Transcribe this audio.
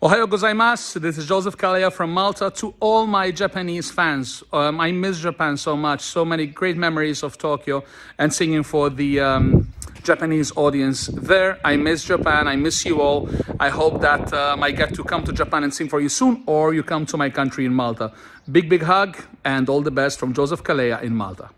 Ohayo gozaimasu. This is Joseph Kalea from Malta. To all my Japanese fans, um, I miss Japan so much. So many great memories of Tokyo and singing for the um, Japanese audience there. I miss Japan. I miss you all. I hope that um, I get to come to Japan and sing for you soon, or you come to my country in Malta. Big, big hug and all the best from Joseph Kalea in Malta.